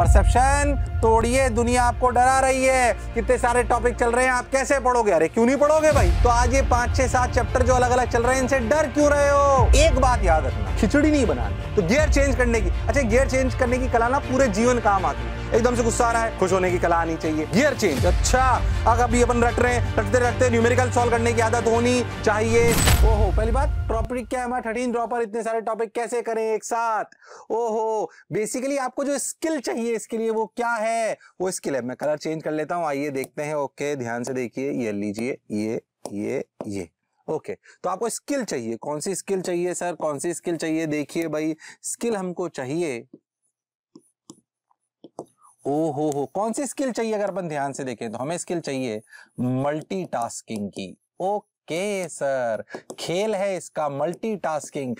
perception तोड़िए दुनिया आपको डरा रही है कितने सारे टॉपिक चल रहे हैं आप कैसे पढ़ोगे अरे क्यों नहीं पढ़ोगे भाई तो आज ये पांच छह सात चैप्टर जो अलग अलग चल रहे हैं इनसे डर क्यों रहे हो एक बात याद रखना खिचड़ी नहीं बनानी तो गियर चेंज करने की अच्छा गियर चेंज करने की कला ना पूरे जीवन काम आती है एकदम से गुस्सा आ रहा है खुश होने की कला आनी चाहिए गियर चेंज अच्छा अगर अभी अपन रट रहे हैं रटते रटते न्यूमेरिकल सॉल्व करने की आदत होनी चाहिए ओहो पहली बात टॉपिक क्या है हमारा थर्टीन ड्रॉपर इतने सारे टॉपिक कैसे करें एक साथ ओहो बेसिकली आपको जो स्किल चाहिए इसके लिए वो क्या है वो स्किल है मैं कलर चेंज कर लेता हूँ आइए देखते हैं ओके ध्यान से देखिए ये लीजिए ये ये ये ओके okay, तो आपको स्किल चाहिए कौन सी स्किल चाहिए सर कौन सी स्किल चाहिए देखिए भाई स्किल हमको चाहिए ओ हो हो कौन सी स्किल चाहिए अगर अपन ध्यान से देखें तो हमें स्किल चाहिए मल्टीटास्किंग की ओके सर खेल है इसका मल्टीटास्किंग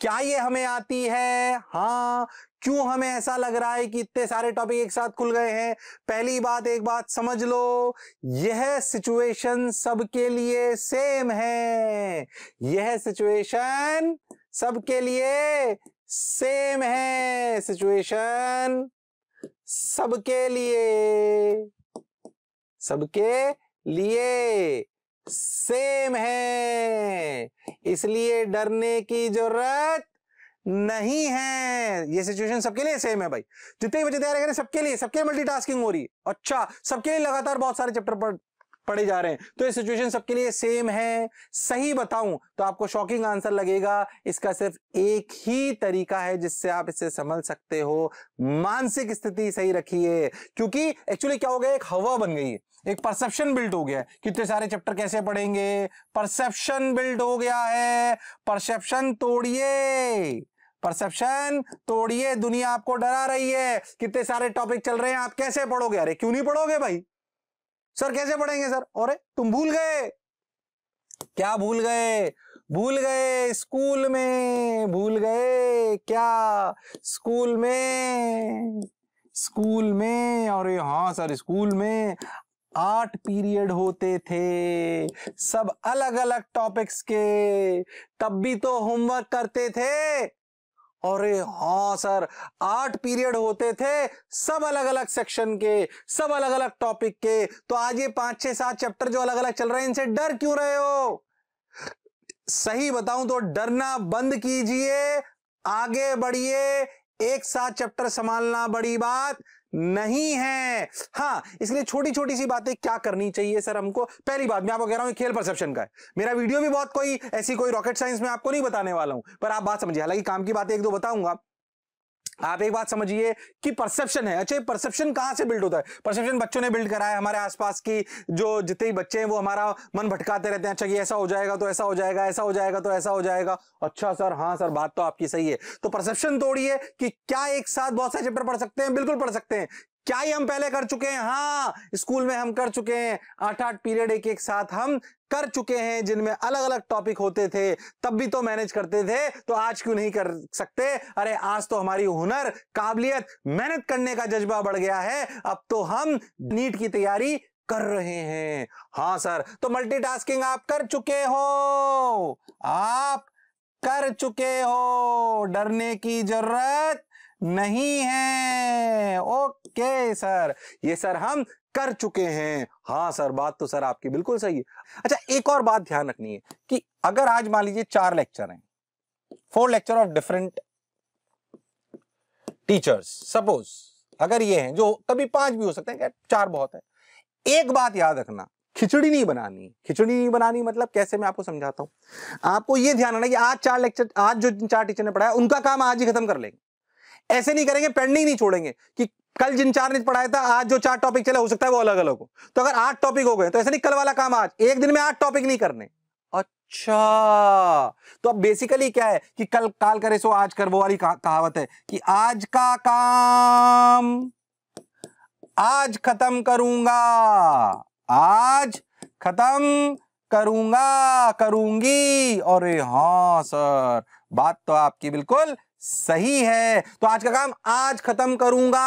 क्या ये हमें आती है हाँ क्यों हमें ऐसा लग रहा है कि इतने सारे टॉपिक एक साथ खुल गए हैं पहली बात एक बात समझ लो यह सिचुएशन सबके लिए सेम है यह सिचुएशन सबके लिए सेम है सिचुएशन सबके लिए सबके लिए सेम है इसलिए डरने की जरूरत नहीं है ये सिचुएशन सबके लिए सेम है भाई जितने बच्चे तैयार करें सबके लिए सबके मल्टीटास्किंग हो रही है अच्छा सबके लिए लगातार बहुत सारे चैप्टर पढ़ पढ़े जा रहे हैं तो ये सिचुएशन सबके लिए सेम है सही बताऊं तो आपको शॉकिंग आंसर लगेगा इसका सिर्फ एक ही तरीका है जिससे आप इसे संभल सकते हो मानसिक स्थिति सही रखिए क्योंकि एक्चुअली क्या हो गया एक हवा बन गई है एक परसेप्शन बिल्ड हो गया है कितने सारे चैप्टर कैसे पढ़ेंगे परसेप्शन बिल्ड हो गया है परसेप्शन तोड़िए परसेप्शन तोड़िए दुनिया आपको डरा रही है कितने सारे टॉपिक चल रहे हैं आप कैसे पढ़ोगे अरे क्यों नहीं पढ़ोगे भाई सर कैसे पढ़ेंगे सर और तुम भूल गए क्या भूल गए भूल गए स्कूल में भूल गए क्या स्कूल में स्कूल में और हाँ सर स्कूल में आठ पीरियड होते थे सब अलग अलग टॉपिक्स के तब भी तो होमवर्क करते थे अरे हाँ सर आठ पीरियड होते थे सब अलग अलग सेक्शन के सब अलग अलग टॉपिक के तो आज ये पांच छह सात चैप्टर जो अलग अलग चल रहे हैं इनसे डर क्यों रहे हो सही बताऊं तो डरना बंद कीजिए आगे बढ़िए एक साथ चैप्टर संभालना बड़ी बात नहीं है हाँ इसलिए छोटी छोटी सी बातें क्या करनी चाहिए सर हमको पहली बात मैं आपको कह रहा हूं खेल परसेप्शन का है मेरा वीडियो भी बहुत कोई ऐसी कोई रॉकेट साइंस में आपको नहीं बताने वाला हूं पर आप बात समझिए हालांकि काम की बातें एक दो बताऊंगा आप एक बात समझिए कि परसेप्शन है अच्छा ये परसेप्शन कहाँ से बिल्ड होता है परसेप्शन बच्चों ने बिल्ड करा है हमारे आसपास की जो जितने बच्चे हैं वो हमारा मन भटकाते रहते हैं अच्छा कि ऐसा हो जाएगा तो ऐसा हो जाएगा ऐसा हो जाएगा तो ऐसा हो जाएगा अच्छा सर हाँ सर बात तो आपकी सही है तो परसेप्शन तोड़िए कि क्या एक साथ बहुत सारे चैप्टर पढ़ सकते हैं बिल्कुल पढ़ सकते हैं क्या ही हम पहले कर चुके हैं हाँ स्कूल में हम कर चुके हैं आठ आठ पीरियड एक एक साथ हम कर चुके हैं जिनमें अलग अलग टॉपिक होते थे तब भी तो मैनेज करते थे तो आज क्यों नहीं कर सकते अरे आज तो हमारी हुनर काबिलियत मेहनत करने का जज्बा बढ़ गया है अब तो हम नीट की तैयारी कर रहे हैं हाँ सर तो मल्टीटास्किंग आप कर चुके हो आप कर चुके हो डरने की जरूरत नहीं है ओके सर ये सर हम कर चुके हैं हाँ सर बात तो सर आपकी बिल्कुल सही है अच्छा एक और बात ध्यान रखनी है कि अगर आज मान लीजिए चार लेक्चर हैं four lecture of different teachers suppose अगर ये हैं जो कभी पांच भी हो सकते हैं चार बहुत है एक बात याद रखना खिचड़ी नहीं बनानी खिचड़ी नहीं बनानी मतलब कैसे मैं आपको समझाता हूं आपको ये ध्यान रखना कि आज चार लेक्चर आज जो चार टीचर ने पढ़ाया उनका काम आज ही खत्म कर लेंगे ऐसे नहीं करेंगे पेंडिंग नहीं छोड़ेंगे कि कल जिन चार ने पढ़ाया था आज जो चार टॉपिक चले हो सकता है वो अलग अलग हो तो अगर आठ टॉपिक हो गए तो ऐसे नहीं कल वाला काम आज एक दिन में आठ टॉपिक नहीं करने अच्छा तो अब बेसिकली क्या है कि कल काल करे सो आज कर वो वाली कहावत है कि आज का काम आज खत्म करूंगा आज खत्म करूंगा करूंगी अरे हाँ सर बात तो आपकी बिल्कुल सही है तो आज का काम आज खत्म करूंगा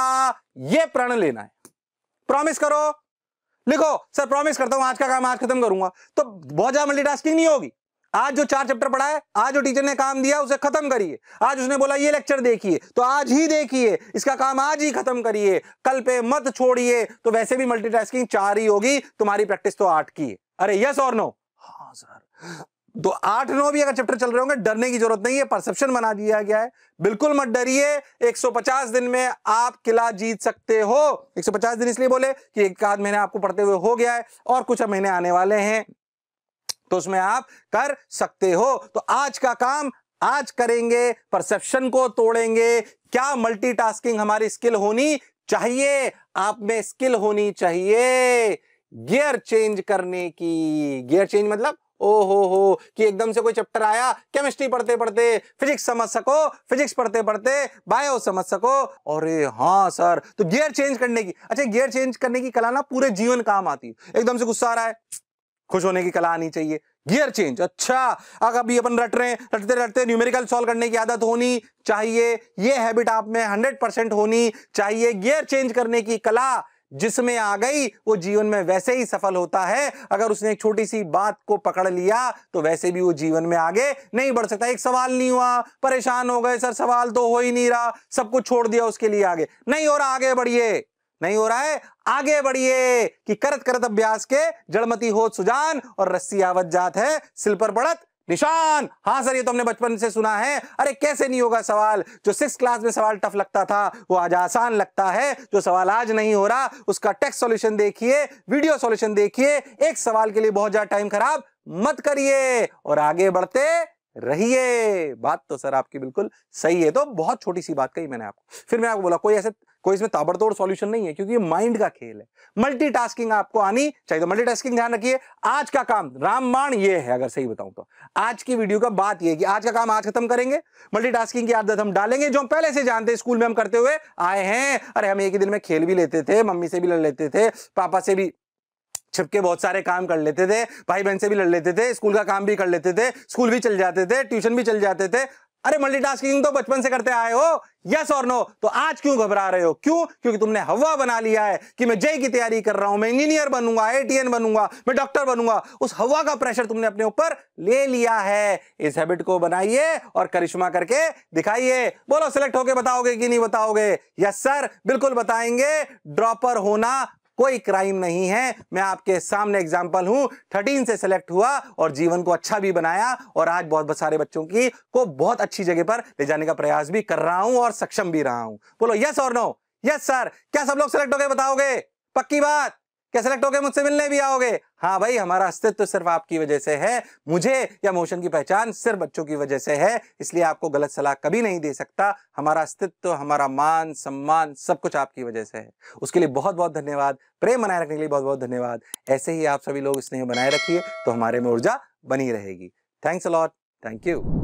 यह प्रण लेना है प्रॉमिस करो लिखो सर प्रॉमिस करता हूं आज का काम आज खत्म करूंगा तो बहुत ज्यादा मल्टीटास्किंग नहीं होगी आज जो चार चैप्टर पढ़ा है आज जो टीचर ने काम दिया उसे खत्म करिए आज उसने बोला ये लेक्चर देखिए तो आज ही देखिए इसका काम आज ही खत्म करिए कल पे मत छोड़िए तो वैसे भी मल्टीटास्किंग चार ही होगी तुम्हारी प्रैक्टिस तो आठ की है अरे यस और नो हाँ सर तो आठ नौ भी अगर चैप्टर चल रहे होंगे डरने की जरूरत नहीं है परसेप्शन बना दिया गया है बिल्कुल मत डरिए 150 दिन में आप किला जीत सकते हो 150 दिन इसलिए बोले कि एक आध महीने आपको पढ़ते हुए हो गया है और कुछ महीने आने वाले हैं तो उसमें आप कर सकते हो तो आज का काम आज करेंगे परसेप्शन को तोड़ेंगे क्या मल्टीटास्किंग हमारी स्किल होनी चाहिए आप में स्किल होनी चाहिए गियर चेंज करने की गियर चेंज मतलब ओ हो हो कि एकदम से कोई चैप्टर आया केमिस्ट्री पढ़ते पढ़ते फिजिक्स समझ सको फिजिक्स पढ़ते पढ़ते बायो समझ सको अरे हाँ सर तो गियर चेंज करने की अच्छा गियर चेंज करने की कला ना पूरे जीवन काम आती है एकदम से गुस्सा आ रहा है खुश होने की कला आनी चाहिए गियर चेंज अच्छा अगर अभी अपन रट रहे हैं रटते रटते न्यूमेरिकल सॉल्व करने की आदत होनी चाहिए ये हैबिट आप में 100 परसेंट होनी चाहिए गियर चेंज करने की कला जिसमें आ गई वो जीवन में वैसे ही सफल होता है अगर उसने एक छोटी सी बात को पकड़ लिया तो वैसे भी वो जीवन में आगे नहीं बढ़ सकता एक सवाल नहीं हुआ परेशान हो गए सर सवाल तो हो ही नहीं रहा सब कुछ छोड़ दिया उसके लिए आगे नहीं हो रहा आगे बढ़िए नहीं हो रहा है आगे बढ़िए कि करत करत अभ्यास के जड़मती हो सुजान और रस्सी आवत जात है सिल पर बढ़त निशान हाँ सर ये तो हमने बचपन से सुना है अरे कैसे नहीं होगा सवाल जो सिक्स क्लास में सवाल टफ लगता था वो आज आसान लगता है जो सवाल आज नहीं हो रहा उसका टेक्स्ट सॉल्यूशन देखिए वीडियो सॉल्यूशन देखिए एक सवाल के लिए बहुत ज्यादा टाइम खराब मत करिए और आगे बढ़ते रहिए बात तो सर आपकी बिल्कुल सही है तो बहुत छोटी सी बात कही मैंने आपको फिर मैं आपको बोला कोई ऐसे कोई इसमें ताबड़तोड़ सॉल्यूशन नहीं है क्योंकि ये माइंड का खेल है मल्टीटास्किंग आपको आनी चाहिए तो मल्टीटास्किंग ध्यान रखिए आज का काम रामबाण ये है अगर सही बताऊं तो आज की वीडियो का बात ये है कि आज का काम आज खत्म करेंगे मल्टीटास्किंग की आदत हम डालेंगे जो हम पहले से जानते हैं स्कूल में हम करते हुए आए हैं अरे हम एक ही दिन में खेल भी लेते थे मम्मी से भी लड़ लेते थे पापा से भी छिप के बहुत सारे काम कर लेते थे भाई बहन से भी लड़ लेते थे स्कूल का काम भी कर लेते थे स्कूल भी चल जाते थे ट्यूशन भी चल जाते थे अरे मल्टीटास्किंग तो बचपन से करते आए हो यस और नो तो आज क्यों घबरा रहे हो क्यों क्योंकि तुमने हवा बना लिया है कि मैं जय की तैयारी कर रहा हूं मैं इंजीनियर बनूंगा आई बनूंगा मैं डॉक्टर बनूंगा उस हवा का प्रेशर तुमने अपने ऊपर ले लिया है इस हैबिट को बनाइए और करिश्मा करके दिखाइए बोलो सिलेक्ट होके बताओगे कि नहीं बताओगे यस सर बिल्कुल बताएंगे ड्रॉपर होना कोई क्राइम नहीं है मैं आपके सामने एग्जाम्पल हूं थर्टीन से सिलेक्ट हुआ और जीवन को अच्छा भी बनाया और आज बहुत सारे बच्चों की को बहुत अच्छी जगह पर ले जाने का प्रयास भी कर रहा हूं और सक्षम भी रहा हूं बोलो यस और नो यस सर क्या सब लोग सिलेक्ट हो गए बताओगे पक्की बात क्या सिलेक्ट गए मुझसे मिलने भी आओगे हाँ भाई हमारा अस्तित्व सिर्फ आपकी वजह से है मुझे या मोशन की पहचान सिर्फ बच्चों की वजह से है इसलिए आपको गलत सलाह कभी नहीं दे सकता हमारा अस्तित्व हमारा मान सम्मान सब कुछ आपकी वजह से है उसके लिए बहुत बहुत धन्यवाद प्रेम बनाए रखने के लिए बहुत बहुत धन्यवाद ऐसे ही आप सभी लोग स्नेह बनाए रखिए तो हमारे में ऊर्जा बनी रहेगी थैंक्स अलॉट थैंक यू